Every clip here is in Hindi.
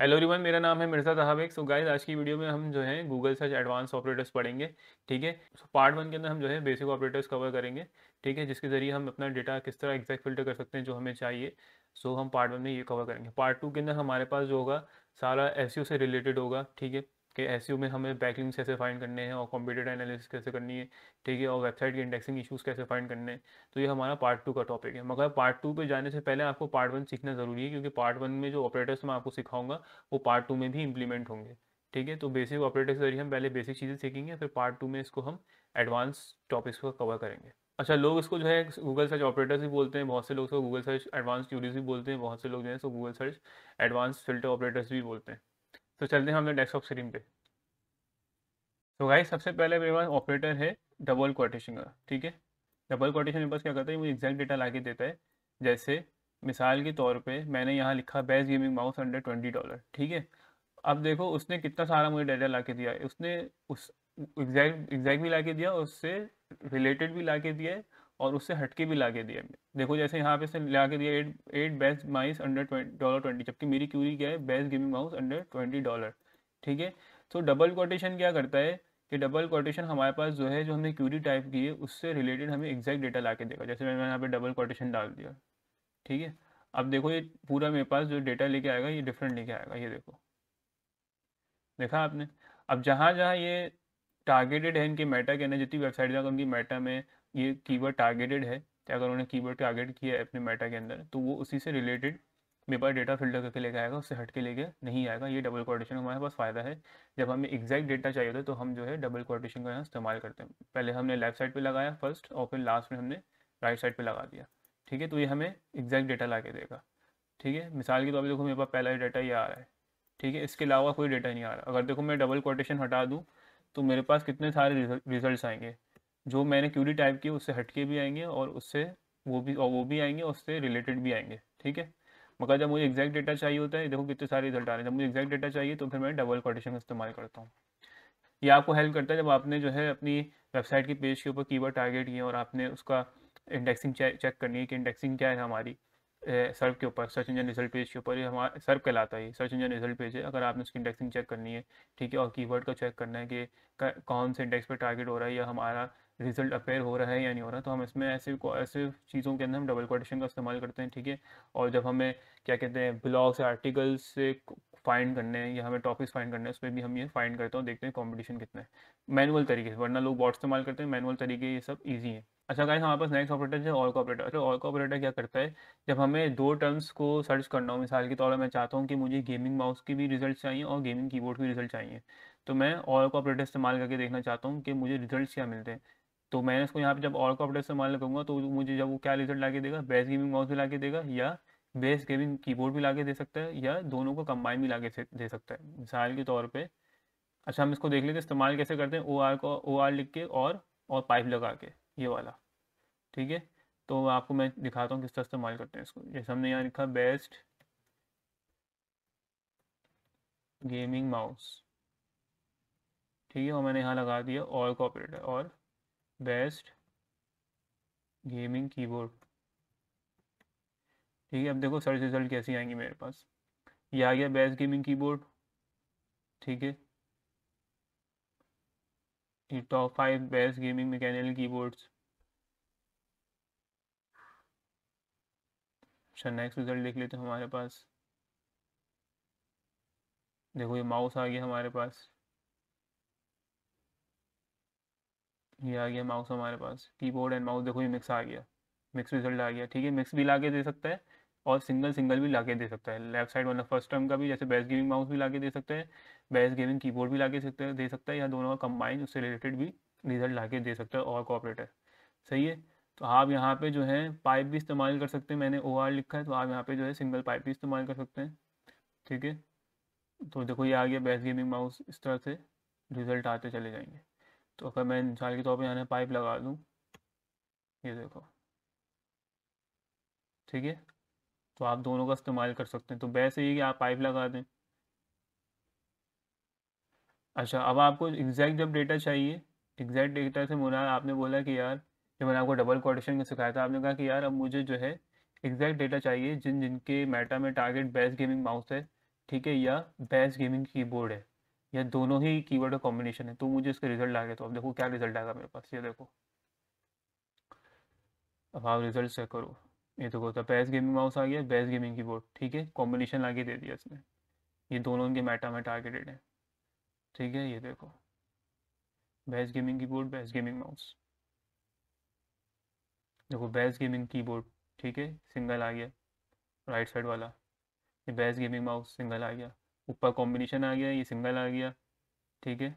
हेलो एवरीवन मेरा नाम है मिर्ज़ा तहावेक सो गाइस आज की वीडियो में हम जो है गूगल सर्च एडवांस ऑपरेटर्स पढ़ेंगे ठीक है सो पार्ट वन के अंदर हम जो है बेसिक ऑपरेटर्स कवर करेंगे ठीक है जिसके ज़रिए हम अपना डेटा किस तरह एग्जैक्ट फिल्टर कर सकते हैं जो हमें चाहिए सो so, हम पार्ट वन में ये कवर करेंगे पार्ट टू के अंदर हमारे पास जो होगा सारा एस e से रिलेटेड होगा ठीक है कि एस e में हमें बैकलिंग्स कैसे फाइंड करने हैं और कॉम्पिटेट एनालिसिस कैसे करनी है ठीक है और वेबसाइट के इंडेक्सिंग इशूज़ कैसे फाइंड करने हैं तो ये हमारा पार्ट टू का टॉपिक है मगर पार्ट टू पे जाने से पहले आपको पार्ट वन सीखना ज़रूरी है क्योंकि पार्ट वन में जो ऑपरेटर्स मैं आपको सिखाऊंगा वो पार्ट टू में भी इंप्लीमेंट होंगे ठीक है तो बेसिक ऑपरेटर्स के जरिए हम पहले बेसिक चीज़ें सीखेंगे फिर पार्ट टू में इसको हम एडवांस टॉपिक्स को कवर करेंगे अच्छा लोग इसको जो है गूगल सर्च ऑपरेटर्स भी बोलते हैं बहुत से लोग गूगल सर्च एडवांस क्यूरीज भी बोलते हैं बहुत से लोग जो है सो Google search advance filter operators भी बोलते हैं तो चलते हैं हम लोग डेस्कटॉप स्क्रीन पे तो गाइस सबसे पहले मेरे पास ऑपरेटर है डबल कोटेशन का ठीक है डबल कोटेशन मेरे पास क्या करता है मुझे एग्जैक्ट डेटा ला के देता है जैसे मिसाल के तौर पे मैंने यहाँ लिखा best gaming mouse under twenty dollar ठीक है अब देखो उसने कितना सारा मुझे डाटा ला के दिया उसने उस एग्जैक्ट एग्जैक्ट भी ला के दिया उससे रिलेटेड भी ला के दिया है और उससे हटके भी लागे के दिया देखो जैसे यहाँ पे से ला के दिया eight eight best mice under twenty dollar twenty जबकि मेरी क्यूरी क्या है best gaming mouse under twenty dollar ठीक है सो डबल कोटेशन क्या करता है कि डबल कोटेशन हमारे पास जो है जो हमने क्यूरी टाइप की है उससे रिलेटेड हमें एग्जैक्ट डेटा ला के देगा जैसे मैंने यहाँ पर डबल कोटेशन डाल दिया ठीक है अब देखो ये पूरा मेरे पास जो डेटा लेके आएगा ये डिफरेंट लेके आएगा ये देखो देखा आपने अब जहाँ जहाँ ये टारगेटेड है इनके मेटा के अंदर जितनी वेबसाइट जाकर उनकी मेटा में ये कीवर्ड टारगेटेड है या अगर उन्होंने कीवर्ड टारगेट किया है अपने मेटा के अंदर तो वो उसी से रिलेटेड मेरे पास डेटा फिल्टर करके लेके आएगा उससे हट के लेके नहीं आएगा ये डबल कोटेशन हमारे पास फ़ायदा है जब हमें एग्जैक्ट डेटा चाहिए होता है तो हम जो है डबल कोटेशन का यहाँ इस्तेमाल करते हैं पहले हमने लेफ्ट साइड पे लगाया फर्स्ट और फिर लास्ट में हमने राइट साइड पे लगा दिया ठीक है तो ये हमें एग्जैक्ट डेटा ला के देगा ठीक है मिसाल के तौर पर देखो मेरे पास पहला डेटा ये आ रहा है ठीक है इसके अलावा कोई डेटा नहीं आ रहा अगर देखो मैं डबल कोटेशन हटा दूँ तो मेरे पास कितने सारे रिजल्ट आएंगे जो मैंने क्यूरी टाइप की उससे हटके भी आएंगे और उससे वो भी और वो भी आएंगे और उससे रिलेटेड भी आएंगे ठीक है मगर जब मुझे एग्जैक्ट डेटा चाहिए होता है देखो कितने सारे रिजल्ट आ रहे हैं जब मुझे एग्जैक्ट डेटा चाहिए तो फिर मैं डबल कोटेशन का इस्तेमाल करता हूँ ये आपको हेल्प करता है जब आपने जो है अपनी वेबसाइट के पेज के ऊपर कीवर्ड टारगेट किए और आपने उसका इंडेक्सिंग चेक करनी है कि इंडेक्सिंग क्या है हमारी सर्व के ऊपर सर्च इंजन रिजल्ट पेज के ऊपर ये हमारा सर्व कहलाता है सर्च इंजन रिजल्ट पेज है अगर आपने उसकी इंडेक्सिंग चेक करनी है ठीक है और कीवर्ड का चेक करना है कि कौन से इंडेक्स पर टारगेट हो रहा है या हमारा रिजल्ट अपेयर हो रहा है या नहीं हो रहा तो हम इसमें ऐसे ऐसे चीज़ों के अंदर हम डबल कोटेशन का इस्तेमाल करते हैं ठीक है और जब हमें क्या कहते हैं ब्लॉग्स या आर्टिकल्स से फाइंड करने हैं या हमें टॉपिक्स फाइंड करने हैं उस पर भी हम ये फाइंड करते हैं देखते हैं कॉम्पिटिशन कितना है मैनुअल तरीके से वरना लोग बॉट इस्तेमाल करते हैं मैनुअल तरीके ये सब ईजी है अच्छा गाइस हमारे पास नेक्स्ट ऑपरेटर है ऑल कॉपरेटर ऑपरेटर अच्छा ऑल कॉपरेटर ऑपरेटर क्या करता है जब हमें दो टर्म्स को सर्च करना हो मिसाल के तौर पर मैं चाहता हूँ कि मुझे गेमिंग माउस की भी रिजल्ट चाहिए और गेमिंग कीबोर्ड की रिजल्ट चाहिए तो मैं ऑल कॉपरेटर ऑपरेटर इस्तेमाल करके देखना चाहता हूँ कि मुझे रिजल्ट क्या मिलते हैं तो मैंने इसको यहाँ पे जब और कॉपरेटिव से मान लगूंगा तो मुझे जब वो क्या रिजल्ट ला के देगा बेस्ट गेमिंग माउस भी ला के देगा या बेस्ट गेमिंग कीबोर्ड भी ला के दे सकता है या दोनों को कंबाइन भी ला के दे सकता है मिसाल के तौर पर अच्छा हम इसको देख लेते इस्तेमाल कैसे करते हैं ओ आर को ओ आर लिख के और और पाइप लगा के ये वाला ठीक है तो आपको मैं दिखाता हूँ किस तरह इस्तेमाल करते हैं इसको जैसे हमने यहाँ लिखा बेस्ट गेमिंग माउस ठीक है और मैंने यहाँ लगा दिया और कॉपरेटर और बेस्ट गेमिंग कीबोर्ड ठीक है अब देखो सर्च रिजल्ट कैसी आएंगी मेरे पास ये आ गया बेस्ट गेमिंग कीबोर्ड ठीक है ये top five best gaming mechanical keyboards अच्छा नेक्स्ट रिजल्ट देख लेते हमारे पास देखो ये माउस आ गया हमारे पास ये आ गया माउस हमारे पास कीबोर्ड एंड माउस देखो ये मिक्स आ गया मिक्स रिजल्ट आ गया ठीक है मिक्स भी ला के दे सकता है और सिंगल सिंगल भी ला के दे सकता है लेफ्ट साइड मतलब फर्स्ट टर्म का भी जैसे बेस्ट गेमिंग माउस भी ला के दे सकते हैं बेस्ट गेमिंग कीबोर्ड भी ला के सकते हैं दे सकता है या दोनों का कंबाइन उससे रिलेटेड भी रिजल्ट ला के दे सकता है और कॉपरेटर सही है तो आप यहाँ पे जो है पाइप भी इस्तेमाल कर सकते हैं मैंने ओ लिखा है तो आप यहाँ पे जो है सिंगल पाइप भी इस्तेमाल कर सकते हैं ठीक है तो देखो ये आ गया बेस्ट गेमिंग माउस इस तरह से रिजल्ट आते चले जाएंगे तो अगर मैं मिसाल के तौर पर यहाँ पाइप लगा दूँ ये देखो ठीक है तो आप दोनों का इस्तेमाल कर सकते हैं तो वैसे ही कि आप पाइप लगा दें अच्छा अब आपको एग्जैक्ट जब डेटा चाहिए एग्जैक्ट डेटा से मुना आपने बोला कि यार जब मैंने आपको डबल कोटेशन में सिखाया था आपने कहा कि यार अब मुझे जो है एग्जैक्ट डेटा चाहिए जिन जिनके मेटा में टारगेट बेस्ट गेमिंग माउस है ठीक है या बेस्ट गेमिंग कीबोर्ड है या दोनों ही कीवर्ड का कॉम्बिनेशन है तो मुझे इसका रिजल्ट आ गया तो अब देखो क्या रिजल्ट आएगा मेरे पास ये देखो अब आप रिजल्ट चेक करो ये देखो तो बेस्ट गेमिंग माउस आ गया बेस्ट गेमिंग कीबोर्ड ठीक है कॉम्बिनेशन ला दे दिया इसने ये दोनों इनके मेटा में टारगेटेड है ठीक है ये देखो best gaming keyboard best gaming mouse देखो बेस्ट गेमिंग कीबोर्ड ठीक है सिंगल आ गया राइट साइड वाला ये बेस्ट गेमिंग माउस सिंगल आ गया ऊपर कॉम्बिनेशन आ गया ये सिंगल आ गया ठीक है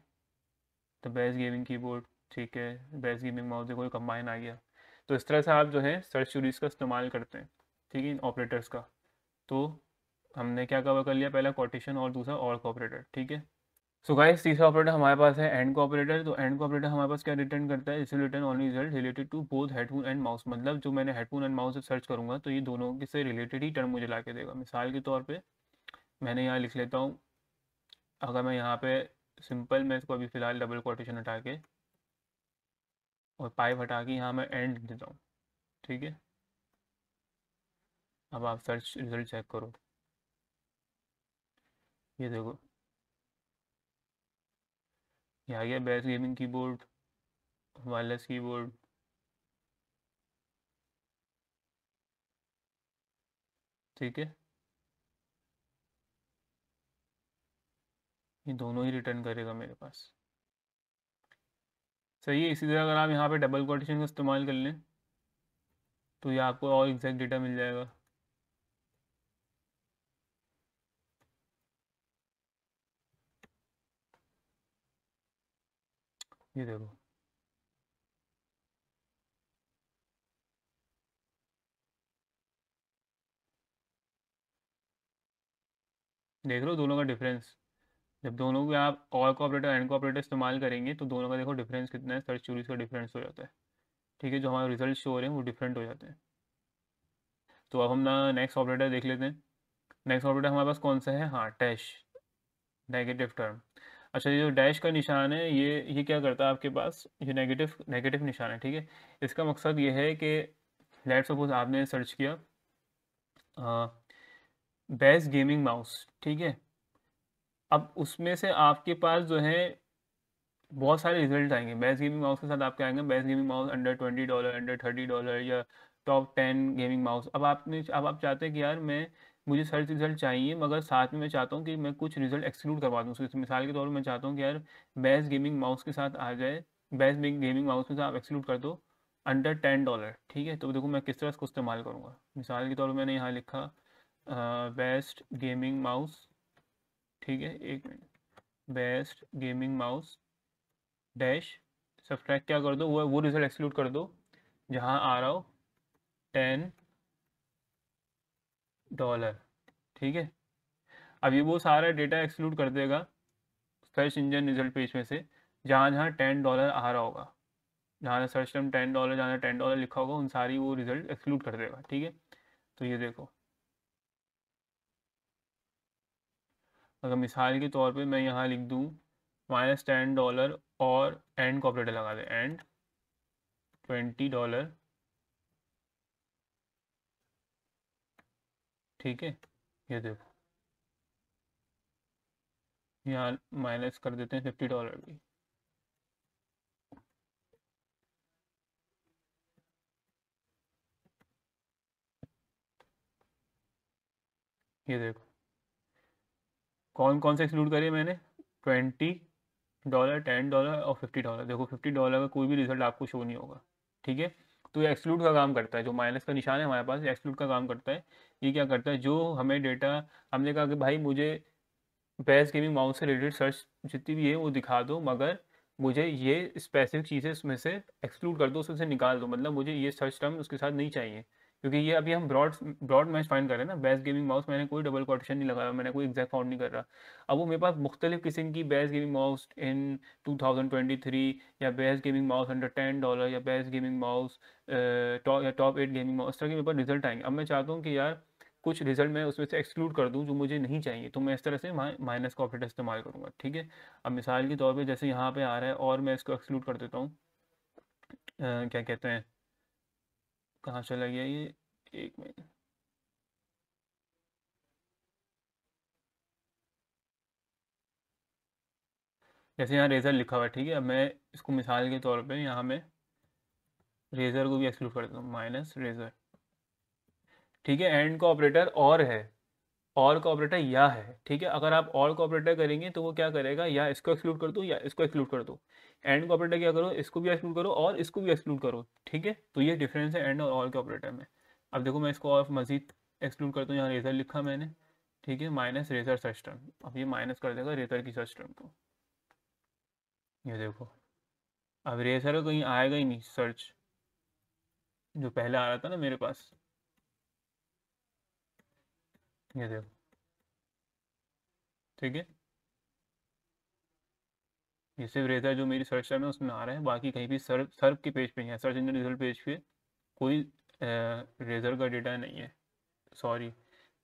तो बेस्ट गेमिंग कीबोर्ड ठीक है बेस्ट गेमिंग माउस देखो कंबाइन आ गया तो इस तरह से आप जो है सर्च सीरीज़ का इस्तेमाल करते हैं ठीक है इन ऑपरेटर्स का तो हमने क्या कवर कर लिया पहला कॉटेशन और दूसरा और ऑपरेटर ठीक है सो गाइस तीसरा ऑपरेटर हमारे पास है एंड ऑपरेटर तो एंड ऑपरेटर हमारे पास क्या रिटर्न करता है इसे return only result related to both headphone and mouse मतलब जो मैंने हेडफोन एंड माउस से सर्च करूंगा तो ये दोनों के से रिलेटेड ही टर्म मुझे ला के देगा मिसाल के तौर पर मैंने यहाँ लिख लेता हूँ अगर मैं यहाँ पे सिंपल मैं इसको अभी फ़िलहाल डबल कोटेशन हटा के और पाइप हटा के यहाँ मैं एंड देता हूँ ठीक है अब आप सर्च रिजल्ट चेक करो ये देखो यह आ गया best gaming keyboard wireless keyboard ठीक है ये दोनों ही रिटर्न करेगा मेरे पास सही है इसी तरह अगर आप यहाँ पे डबल कोटेशन का इस्तेमाल कर लें तो ये आपको और एग्जैक्ट डेटा मिल जाएगा ये देखो देख रहे हो दोनों का डिफरेंस जब दोनों भी आप और को ऑपरेटर एंड को ऑपरेटर इस्तेमाल करेंगे तो दोनों का देखो डिफरेंस कितना है सर्च चूरीज का डिफरेंस हो जाता है ठीक है जो हमारे रिजल्ट शो हो रहे हैं वो डिफरेंट हो जाते हैं तो अब हम ना नेक्स्ट ऑपरेटर देख लेते हैं नेक्स्ट ऑपरेटर हमारे पास कौन सा है हाँ डैश नेगेटिव टर्म अच्छा ये जो डैश का निशान है ये ये क्या करता है आपके पास ये नेगेटिव नेगेटिव निशान है ठीक है इसका मकसद ये है कि लेट सपोज आपने सर्च किया बेस्ट गेमिंग माउस ठीक है अब उसमें से आपके पास जो है बहुत सारे रिजल्ट आएंगे बेस्ट गेमिंग माउस के साथ आपके आएंगे best gaming mouse under twenty dollar under thirty dollar या टॉप टेन गेमिंग माउस अब आपने अब आप चाहते हैं कि यार मैं मुझे सर्च रिजल्ट चाहिए मगर साथ में मैं चाहता हूँ कि मैं कुछ रिजल्ट एक्सक्लूड करवा दूँ मिसाल के तौर पर मैं चाहता हूँ कि यार बेस्ट गेमिंग माउस के साथ आ जाए बेस्ट गेमिंग माउस में से आप एक्सक्लूड कर दो अंडर टेन डॉलर ठीक है तो देखो मैं किस तरह इसको इस्तेमाल करूँगा मिसाल के तौर पर मैंने यहाँ लिखा बेस्ट गेमिंग माउस ठीक है एक minute best gaming mouse dash subscribe क्या कर दो वो वो रिजल्ट एक्सक्लूड कर दो जहाँ आ रहा हो टेन डॉलर ठीक है अब ये वो सारा डेटा एक्सक्लूड कर देगा सर्च इंजन रिजल्ट पेज में से जहाँ जहाँ टेन डॉलर आ रहा होगा जहाँ सर्च टर्म टेन डॉलर जहाँ टेन डॉलर लिखा होगा उन सारी वो रिजल्ट एक्सक्लूड कर देगा ठीक है तो ये देखो अगर मिसाल के तौर पे मैं यहाँ लिख दूँ माइनस टेन डॉलर और एंड का ऑपरेटर लगा दें एंड ट्वेंटी डॉलर ठीक है ये देखो यहाँ माइनस कर देते हैं फिफ्टी डॉलर भी ये देखो कौन कौन से एक्सक्लूड करे मैंने ट्वेंटी डॉलर टेन डॉलर और फिफ्टी डॉलर देखो फिफ्टी डॉलर का कोई भी रिजल्ट आपको शो नहीं होगा ठीक है तो ये एक्सक्लूड का काम करता है जो माइनस का निशान है हमारे पास एक्सक्लूड का काम करता है ये क्या करता है जो हमें डेटा हमने कहा कि भाई मुझे बेस्ट गेमिंग माउंट से रिलेटेड सर्च जितनी भी है वो दिखा दो मगर मुझे ये स्पेसिफिक चीज़ें उसमें से एक्सक्लूड कर दो उसमें से निकाल दो मतलब मुझे ये सर्च टर्म उसके साथ नहीं चाहिए क्योंकि ये अभी हम ब्रॉड ब्रॉड मैच फाइंड कर रहे हैं ना बेस्ट गेमिंग माउस मैंने कोई डबल कोटेशन नहीं लगाया मैंने कोई एग्जैक्ट फाउंड नहीं कर रहा अब वो मेरे पास मुख्तलिफ किस्म की बेस्ट गेमिंग माउस इन 2023 या best gaming mouse under ten dollar या बेस्ट गेमिंग माउस या टॉप एट गेमिंग माउस तरह के मेरे पास रिजल्ट आएंगे अब मैं चाहता हूँ कि यार कुछ रिजल्ट मैं उसमें से एक्सक्लूड कर दूँ जो मुझे नहीं चाहिए तो मैं इस तरह से माइनस का ऑपरेटर इस्तेमाल करूँगा ठीक है अब मिसाल के तौर पर जैसे यहाँ पे आ रहा है और मैं इसको एक्सक्लूड कर देता हूँ क्या कहते हैं कहाँ चला गया ये एक मिनट जैसे यहाँ रेज़र लिखा हुआ है ठीक है अब मैं इसको मिसाल के तौर पे यहाँ मैं रेज़र को भी एक्सक्लूड कर देता हूँ माइनस रेज़र ठीक है एंड का ऑपरेटर और है और का ऑपरेटर या है ठीक है अगर आप और का ऑपरेटर करेंगे तो वो क्या करेगा या इसको एक्सक्लूड कर दो या इसको एक्सक्लूड कर दो एंड का ऑपरेटर क्या करो इसको भी एक्सक्लूड करो और इसको भी एक्सक्लूड करो ठीक है तो ये डिफरेंस है एंड और ऑल के ऑपरेटर में अब देखो मैं इसको और मजीद एक्सक्लूड करता हूँ यहाँ रेजर लिखा मैंने ठीक है माइनस रेजर सर्च टर्म अब ये माइनस कर देगा रेजर की सर्च टर्म को ये देखो अब रेजर कहीं आएगा ही नहीं सर्च जो पहले आ रहा था ना मेरे पास ये देखो ठीक है ये सिर्फ रहता है जो मेरी सर्च टर्म है उसमें आ रहा है बाकी कहीं भी सर्व सर्व के पेज पे है सर्च इंजन रिजल्ट पेज पे कोई रेजर का डेटा नहीं है सॉरी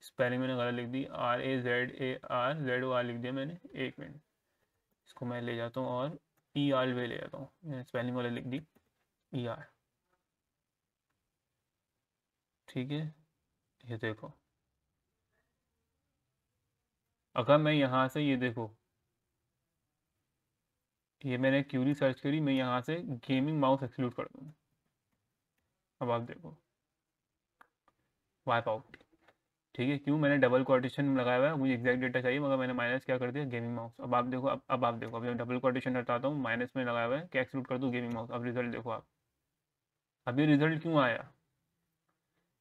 स्पेलिंग मैंने गलत लिख दी R A Z A R Z O R लिख दिया मैंने एक मिनट इसको मैं ले जाता हूँ और ई आर वे ले जाता हूँ स्पेलिंग वाले लिख दी ई e आर ठीक है ये देखो अगर मैं यहाँ से ये देखो ये मैंने क्यूरी सर्च करी मैं यहाँ से गेमिंग माउस एक्सक्लूड कर दूँगा अब आप देखो वाइप आउट ठीक है क्यों मैंने डबल कोटेशन लगाया हुआ है मुझे एग्जैक्ट डेटा चाहिए मगर मैंने माइनस क्या कर दिया गेमिंग माउस अब आप देखो अब अब आप देखो अब जब डबल कोटेशन हटाता हूँ माइनस में लगाया हुआ है क्या एक्सक्लूड कर दूँ गेमिंग माउस अब रिजल्ट देखो आप अब ये रिजल्ट क्यों आया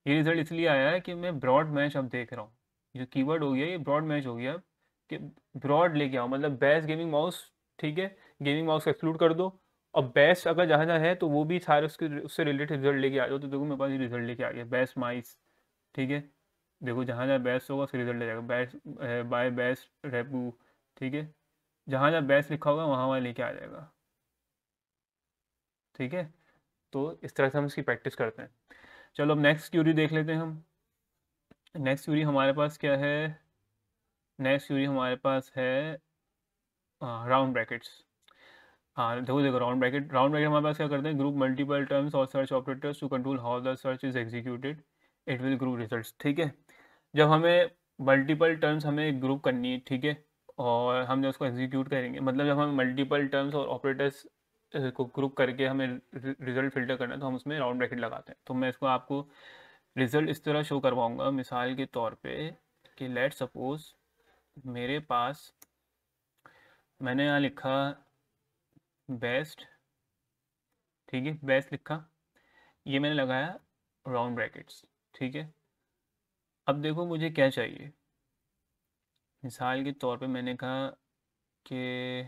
ये रिजल्ट इसलिए आया है कि मैं ब्रॉड मैच अब देख रहा हूँ जो कीवर्ड हो गया ये ब्रॉड मैच हो गया कि ब्रॉड लेके आओ मतलब बेस्ट गेमिंग माउस ठीक है गेमिंग माउस एक्सक्लूड कर दो और बेस्ट अगर जहाँ जहाँ है तो वो भी सारे उसके उससे रिलेटेड रिजल्ट लेके आ जाओ तो देखो मेरे पास ये रिजल्ट लेके आ गया बेस्ट माइस ठीक है देखो जहाँ जहाँ बेस्ट होगा उससे रिजल्ट ले जाएगा बेस्ट बाय बेस्ट रेपू ठीक है जहाँ जहाँ बेस्ट लिखा होगा वहाँ वहाँ लेके आ जाएगा ठीक है तो इस तरह से हम इसकी प्रैक्टिस करते हैं चलो अब नेक्स्ट क्यूरी देख लेते हैं हम नेक्स्ट यूरी हमारे पास क्या है नेक्स्ट यूरी हमारे पास है राउंड ब्रैकेट्स हाँ देखो देखो राउंड ब्रैकेट राउंड ब्रैकेट हमारे पास क्या करते हैं ग्रुप मल्टीपल टर्म्स और search operators to control how the search is executed it will group result ठीक है जब हमें मल्टीपल टर्म्स हमें ग्रुप करनी है ठीक है और हम जब उसको एग्जीक्यूट करेंगे मतलब जब हमें मल्टीपल टर्म्स और ऑपरेटर्स को ग्रुप करके हमें रिजल्ट फिल्टर करना है तो हम उसमें राउंड ब्रैकेट लगाते हैं तो मैं इसको आपको रिज़ल्ट इस तरह शो करवाऊँगा मिसाल के तौर पे कि लेट सपोज़ मेरे पास मैंने यहाँ लिखा बेस्ट ठीक है बेस्ट लिखा ये मैंने लगाया राउंड ब्रैकेट्स ठीक है अब देखो मुझे क्या चाहिए मिसाल के तौर पे मैंने कहा कि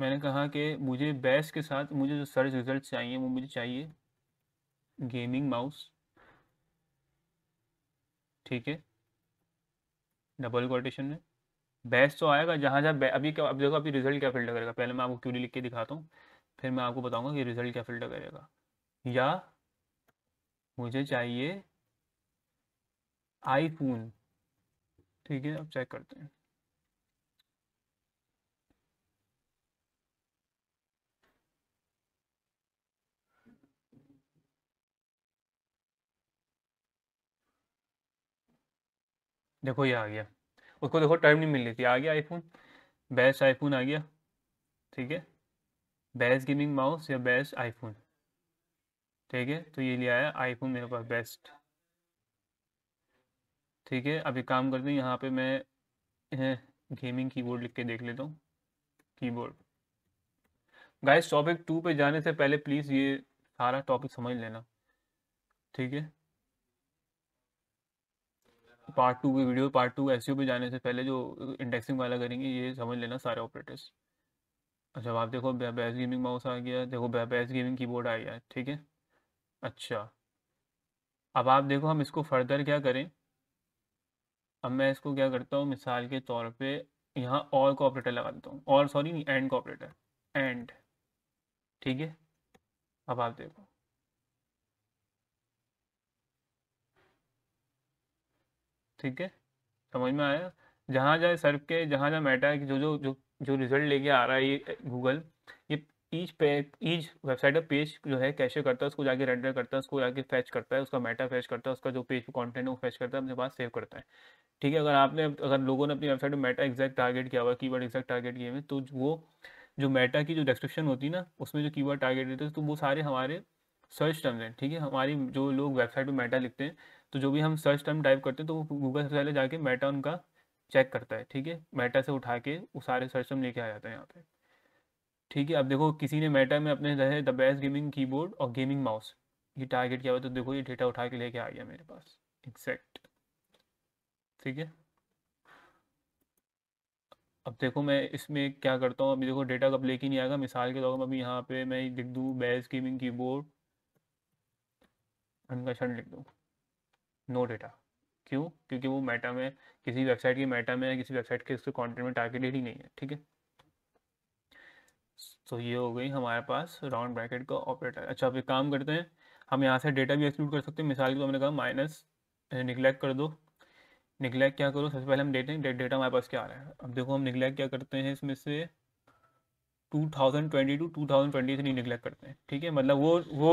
मैंने कहा कि मुझे बेस के साथ मुझे जो सर्च रिजल्ट चाहिए वो मुझे चाहिए गेमिंग माउस ठीक है डबल कोटेशन में बेस तो आएगा जहाँ जहाँ अभी क्या अब देखो अभी रिजल्ट क्या फिल्टर करेगा पहले मैं आपको क्यों लिख के दिखाता हूँ फिर मैं आपको बताऊँगा कि रिजल्ट क्या फिल्टर करेगा या मुझे चाहिए आईफोन ठीक है अब चेक करते हैं देखो ये आ गया उसको देखो टर्म नहीं मिल रही थी आ गया आईफोन बेस्ट आईफोन आ गया ठीक है बेस्ट गेमिंग माउस या बेस्ट आईफोन ठीक है तो ये ले आया आईफोन मेरे पास बेस्ट ठीक है अभी काम करते हैं यहाँ पे मैं गेमिंग कीबोर्ड लिख के देख लेता हूँ कीबोर्ड गाइस टॉपिक टू पे जाने से पहले प्लीज़ ये सारा टॉपिक समझ लेना ठीक है पार्ट टू की वीडियो पार्ट टू एस पे जाने से पहले जो इंडेक्सिंग वाला करेंगे ये समझ लेना सारे ऑपरेटर्स अच्छा आप देखो बेस गेमिंग माउस आ गया देखो बेस गेमिंग कीबोर्ड आ गया ठीक है अच्छा अब आप देखो हम इसको फर्दर क्या करें अब मैं इसको क्या करता हूँ मिसाल के तौर पे यहाँ और का ऑपरेटर लगा देता हूँ और सॉरी नहीं एंड का ऑपरेटर एंड ठीक है अब आप देखो ठीक है समझ में आया जहाँ जहाँ सर्व के जहाँ जहाँ मेटा है कि जो जो जो जो रिजल्ट लेके आ रहा है ये गूगल ये ईच पे ईच वेबसाइट का पेज जो है कैशे करता है उसको जाके रेंडर करता है उसको जाके फैच करता है उसका मेटा फैच करता है उसका जो पेज कॉन्टेंट है वो फैच करता है अपने पास सेव करता है ठीक है अगर आपने अगर लोगों ने अपनी वेबसाइट में मेटा एग्जैक्ट टारगेट किया हुआ की वर्ड एग्जैक्ट टारगेट किए हुए तो वो जो मेटा की जो डिस्क्रिप्शन होती है ना उसमें जो की वर्ड टारगेट देते हैं तो वो सारे हमारे सर्च टर्म्स हैं ठीक है हमारी जो लोग वेबसाइट पर मेटा लिखते हैं तो जो भी हम सर्च टर्म टाइप करते हैं तो वो गूगल सबसे पहले जाके मेटा उनका चेक करता है ठीक है मेटा से उठा के वो सारे सर्च टर्म लेके आ जाता है यहाँ पे ठीक है अब देखो किसी ने मेटा में अपने जैसे द बेस्ट गेमिंग कीबोर्ड और गेमिंग माउस ये टारगेट किया हुआ तो देखो ये डेटा उठा के लेके आ गया मेरे पास एग्जैक्ट ठीक है अब देखो मैं इसमें क्या करता हूँ अभी देखो डेटा कब लेके नहीं आएगा मिसाल के तौर पर अभी यहाँ पे मैं लिख दूँ बेस्ट गेमिंग कीबोर्ड अनका क्षण लिख दूँ नो डेटा क्यों क्योंकि वो मेटा में किसी वेबसाइट के मेटा में किसी वेबसाइट के उसके कॉन्टेंट में टारगेटेड ही नहीं है ठीक है तो ये हो गई हमारे पास राउंड ब्रैकेट का ऑपरेटर अच्छा अब एक काम करते हैं हम यहाँ से डेटा भी एक्सक्लूड कर सकते हैं मिसाल के हमने कहा माइनस निगलेक्ट कर दो निगलेक्ट क्या करो सबसे पहले हम डेटा डेटा हमारे पास क्या आ रहा है अब देखो हम निगलेक्ट क्या करते हैं इसमें से 2022 2023 निगलेक्ट करते हैं ठीक है मतलब वो वो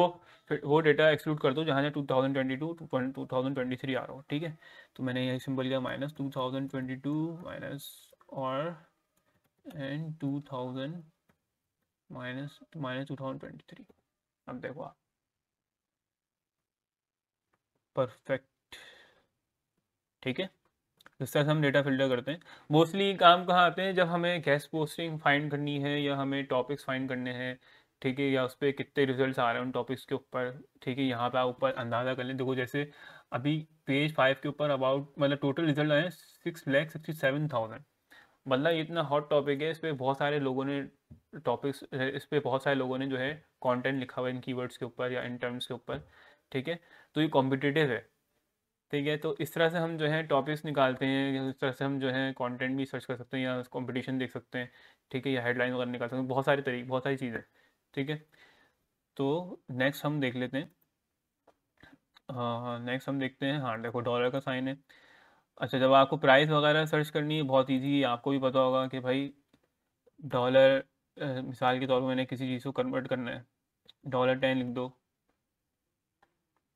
वो डेटा एक्सक्लूड कर दो जहाँ से 2022 थ्री आ रहा हो ठीक है तो मैंने यही सिंबल किया माइनस 2022 माइनस और एंड 2000 माइनस माइनस टू अब देखो आप परफेक्ट ठीक है जिस तरह से हम डेटा फिल्टर करते हैं मोस्टली काम कहाँ आते हैं जब हमें गैस पोस्टिंग फाइंड करनी है या हमें टॉपिक्स फाइंड करने हैं ठीक है या उस पर कितने रिजल्ट आ रहे हैं उन टॉपिक्स के ऊपर ठीक है यहाँ पर आप ऊपर अंदाजा कर लें देखो जैसे अभी पेज फाइव के ऊपर अबाउट मतलब टोटल रिजल्ट आए six lakh sixty seven thousand मतलब ये इतना हॉट टॉपिक है इस पर बहुत सारे लोगों ने टॉपिक्स इस पर बहुत सारे लोगों ने जो है कंटेंट लिखा हुआ है इन कीवर्ड्स के ऊपर या इन टर्म्स के ऊपर ठीक है तो ये कॉम्पिटिटिव है ठीक है तो इस तरह से हम जो है टॉपिक्स निकालते हैं इस तरह से हम जो है कंटेंट भी सर्च कर सकते हैं या कंपटीशन देख सकते हैं ठीक है या हेडलाइन वगैरह निकाल सकते हैं बहुत सारे तरीके बहुत सारी चीज़ें ठीक है तो नेक्स्ट हम देख लेते हैं नेक्स्ट हाँ, हम देखते हैं हाँ देखो डॉलर का साइन है अच्छा जब आपको प्राइस वगैरह सर्च करनी है बहुत ईजी है आपको भी पता होगा कि भाई डॉलर मिसाल के तौर पर मैंने किसी चीज़ को कन्वर्ट करना है डॉलर टेन लिख दो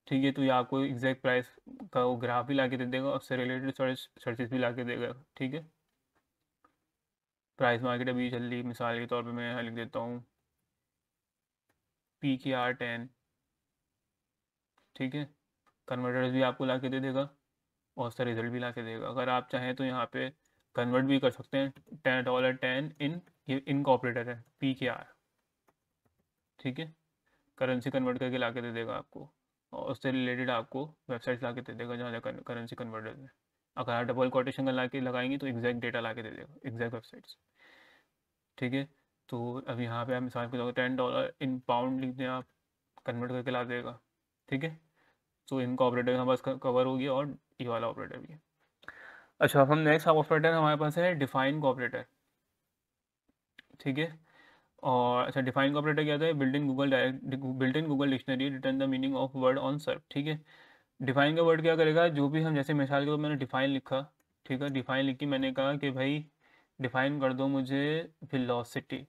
ठीक है तो ये आपको एग्जैक्ट प्राइस का वो ग्राफ भी ला के दे देगा और उससे रिलेटेड सर्च सर्चेज भी ला के देगा ठीक है प्राइस मार्केट अभी जल्दी मिसाल के तौर पे मैं लिख देता हूँ पी के आर टेन ठीक है कन्वर्टर्स भी आपको ला के दे देगा और उसका रिजल्ट भी ला के देगा अगर आप चाहें तो यहाँ पे कन्वर्ट भी कर सकते हैं टेन डॉलर टेन इन ये इन कॉपरेटर है पी के आर ठीक है करेंसी कन्वर्ट करके ला के दे देगा आपको और उससे रिलेटेड आपको वेबसाइट्स ला के दे देगा जहाँ करेंसी कन्वर्टर है अगर आप डबल कोटेशन ला के लगाएंगे तो एग्जैक्ट डेटा ला के दे देगा एग्जैक्ट वेबसाइट्स ठीक है तो अब यहाँ पे आप मिसाल के तौर पर टेन डॉलर इन पाउंड लिख दें आप कन्वर्ट करके ला देगा ठीक है तो इनका ऑपरेटर हमारे पास कवर हो गया और ये वाला ऑपरेटर भी है अच्छा हम नेक्स्ट ऑपरेटर हमारे पास है डिफाइन का ऑपरेटर ठीक है और अच्छा डिफाइन का ऑपरेटर क्या होता है built in Google direct built in Google dictionary return the meaning of word on surf ठीक है डिफाइन का वर्ड क्या करेगा जो भी हम जैसे मिसाल के तौर तो मैंने डिफाइन लिखा ठीक है डिफाइन लिखी मैंने कहा कि भाई डिफाइन कर दो मुझे फिलोसिटी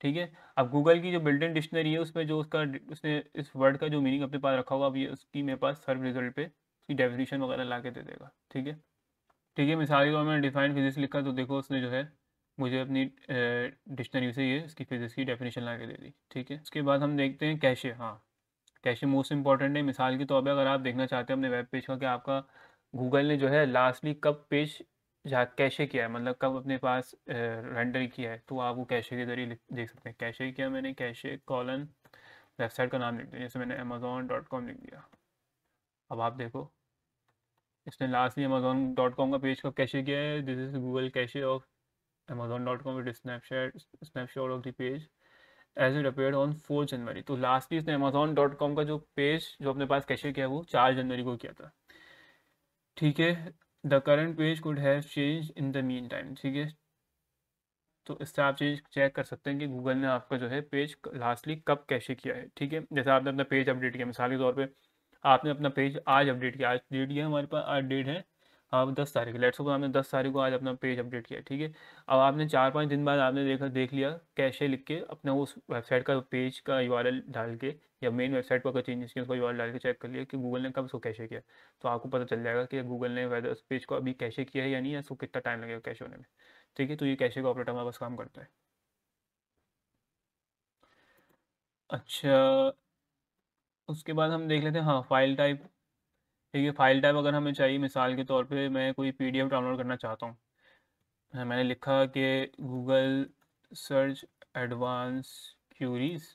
ठीक है अब गूगल की जो बिल्ट इन डिक्शनरी है उसमें जो उसका उसने इस वर्ड का जो मीनिंग अपने पास रखा होगा अब ये उसकी मेरे पास सर्व रिजल्ट पे उसकी डेफिनेशन वगैरह ला के दे देगा ठीक है ठीक है मिसाल के तौर मैंने डिफाइन फिजिक्स लिखा तो देखो उसने जो है मुझे अपनी डिक्शनरी से ये इसकी फिजिक्स की डेफिनेशन ला के दे दी ठीक है इसके बाद हम देखते हैं कैशे हाँ कैशे मोस्ट इंपॉर्टेंट है मिसाल के तौर पर अगर आप देखना चाहते हैं अपने वेब पेज का कि आपका गूगल ने जो है लास्टली कब पेज जहाँ कैशे किया है मतलब कब अपने पास रेंडर किया है तो आप वो कैशे के जरिए देख सकते हैं कैशे किया मैंने कैशे कॉलन वेबसाइट का नाम लिख दिया जैसे मैंने अमेजोन डॉट कॉम लिख दिया अब आप देखो इसने लास्टली अमेजोन डॉट कॉम का पेज कब कैशे किया है this is Google cache of Amazon.com with a snapshot snapshot of the page as it appear on four January तो लास्टली इसने अमेजोन डॉट कॉम का जो पेज जो अपने पास कैशियर किया वो चार जनवरी को किया था ठीक है the current page could have change in the mean time ठीक है तो इससे आप चीज चेक कर सकते हैं कि गूगल ने आपका जो है पेज लास्टली कब कैसे किया है ठीक है जैसे आपने अपना पेज अपडेट किया मिसाल के तौर पर आपने अपना पेज आज अपडेट किया आज डेट किया हमारे पास आज डेट है अब दस तारीख लेट्स सपोज आपने दस तारीख को आज अपना पेज अपडेट किया ठीक है अब आपने चार पाँच दिन बाद आपने देखा देख लिया कैसे लिख के अपने उस वेबसाइट का पेज का यू डाल के या मेन वेबसाइट पर अगर चेंजेस किया उसका यू डाल के चेक कर लिया कि गूगल ने कब उसको कैसे किया तो आपको पता चल जाएगा कि गूगल ने वैदर उस पेज को अभी कैसे किया है या नहीं उसको कितना टाइम लगेगा कैश होने में ठीक है तो ये कैशे का ऑपरेटर हमारे पास काम करता है अच्छा उसके बाद हम देख लेते हैं हाँ फाइल टाइप ठीक है फाइल टाइप अगर हमें चाहिए मिसाल के तौर पे मैं कोई पीडीएफ डाउनलोड करना चाहता हूँ मैंने लिखा कि गूगल सर्च एडवांस क्यूरीज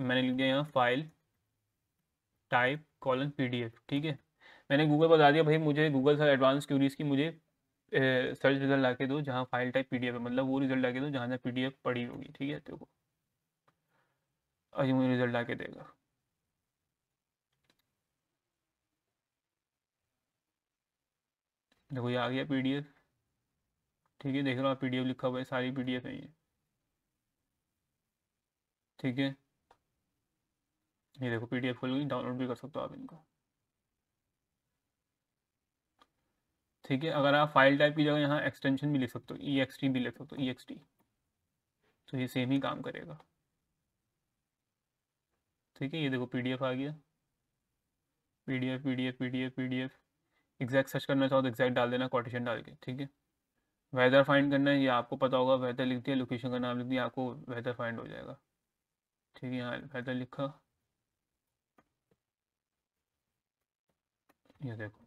मैंने लिख दिया यहाँ फाइल टाइप कॉलन पीडीएफ ठीक है मैंने गूगल बता दिया भाई मुझे गूगल सर्च एडवांस क्यूरीज की मुझे सर्च रिजल्ट ला के दो जहाँ फाइल टाइप पी है मतलब वो रिजल्ट ला के दो जहाँ जहाँ पी पड़ी होगी ठीक है तो अभी मुझे रिजल्ट ला के देगा देखो ये आ गया पीडीएफ ठीक है देख रहा हूँ पीडीएफ लिखा हुआ है सारी पीडीएफ है ये ठीक है ये देखो पीडीएफ खोल गई डाउनलोड भी कर सकते हो आप इनको ठीक है अगर आप फाइल टाइप की जगह यहाँ एक्सटेंशन भी लिख सकते हो ई एक्स टी भी लिख सकते हो ई एक्स टी तो ये सेम ही काम करेगा ठीक है ये देखो पीडीएफ आ गया PDF PDF PDF PDF exact search करना चाहो तो एग्जैक्ट डाल देना कोटेशन डाल के ठीक है वेदर फाइंड करना है ये आपको पता होगा वेदर लिख दिया लोकेशन का नाम लिख दिया आपको वेदर फाइंड हो जाएगा ठीक है यहाँ वेदर लिखा ये देखो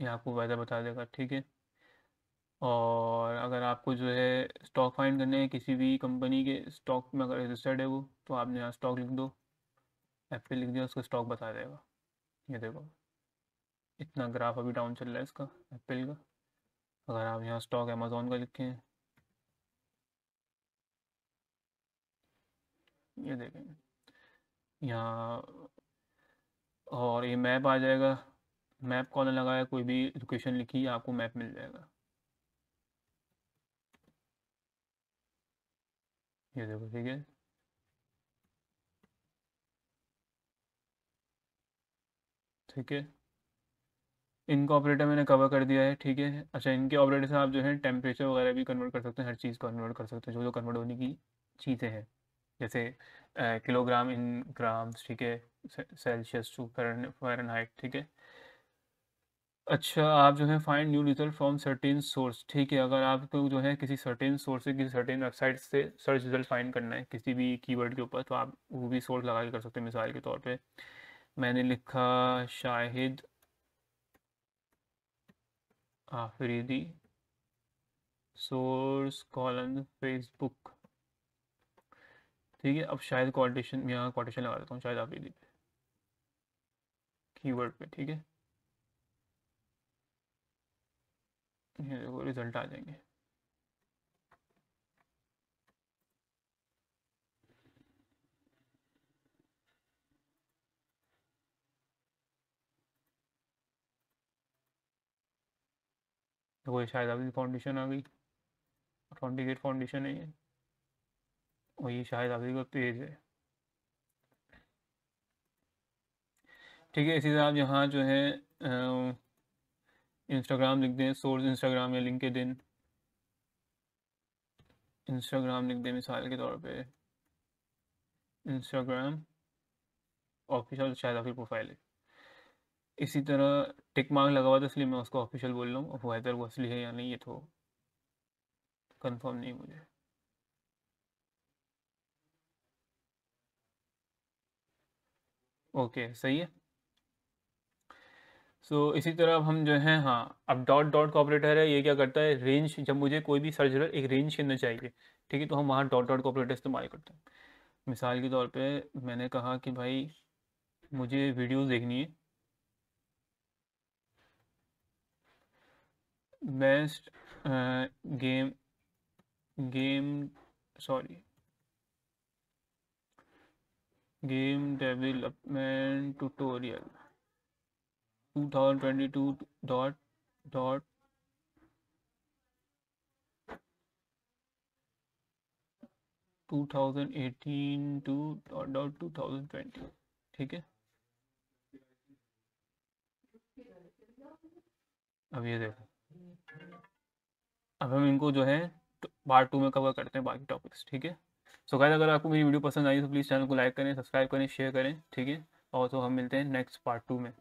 ये आपको वेदर बता देगा ठीक है और अगर आपको जो है स्टॉक फाइंड करने है किसी भी कंपनी के स्टॉक में अगर रजिस्टर्ड है वो तो आपने यहाँ स्टॉक लिख दो एप्पल लिख दिया उसका स्टॉक बता देगा ये देखो इतना ग्राफ अभी डाउन चल रहा है इसका एप्पल का अगर आप यहाँ स्टॉक अमेजोन का लिखें ये देखें यहाँ और ये मैप आ जाएगा मैप कौन लगाया कोई भी लोकेशन लिखी आपको मैप मिल जाएगा ये देखो ठीक है ठीक है इनका ऑपरेटर मैंने कवर कर दिया है ठीक है अच्छा इनके ऑपरेटर से आप जो है टेम्परेचर वगैरह भी कन्वर्ट कर सकते हैं हर चीज़ कन्वर्ट कर सकते हैं जो जो कन्वर्ट होने की चीज़ें हैं जैसे किलोग्राम इन ग्राम्स ठीक है सेल्सियस टू फेरन हाइट ठीक है अच्छा आप जो है find new result from certain source ठीक है अगर आपको जो है किसी सर्टेन सोर्स से किसी सर्टेन वेबसाइट से सर्च रिजल्ट फाइंड करना है किसी भी कीवर्ड के ऊपर तो आप वो भी सोर्स लगा के कर सकते हैं मिसाल के तौर पर मैंने लिखा Shahid Afridi source colon Facebook ठीक है अब शायद कॉटेशन यहाँ कॉटेशन लगा देता हूँ शायद आफरीदी पे कीवर्ड पे ठीक है ये देखो रिजल्ट आ जाएंगे देखो तो शायद अभी फाउंडेशन आ गई ट्वेंटी फाउंडेशन है ये और ये शायद अभी का पेज है ठीक है इसी तरह आप यहाँ जो है इंस्टाग्राम लिख दें सोर्स इंस्टाग्राम या लिंक के दिन इंस्टाग्राम लिख दें मिसाल के तौर पे इंस्टाग्राम ऑफिशियल शायद आपकी प्रोफाइल है इसी तरह टिक मार्क लगा हुआ तो था इसलिए मैं उसको ऑफिशियल बोल रहा हूँ वेदर वो असली है या नहीं ये तो कंफर्म नहीं मुझे ओके सही है सो so, इसी तरह अब हम जो हैं हाँ अब डॉट डॉट का ऑपरेटर है ये क्या करता है रेंज जब मुझे कोई भी सर्च एक रेंज करना चाहिए ठीक है तो हम वहाँ डॉट डॉट का ऑपरेटर इस्तेमाल करते हैं मिसाल के तौर पे मैंने कहा कि भाई मुझे वीडियोस देखनी है best game game sorry game development tutorial two dot dot two thousand eighteen two dot dot two thousand twenty ठीक है अब ये देखो अब हम इनको जो है पार्ट तो टू में कवर करते हैं बाकी टॉपिक्स ठीक है सो गाइस अगर आपको मेरी वीडियो पसंद आई तो प्लीज़ चैनल को लाइक करें सब्सक्राइब करें शेयर करें ठीक है और तो हम मिलते हैं नेक्स्ट पार्ट टू में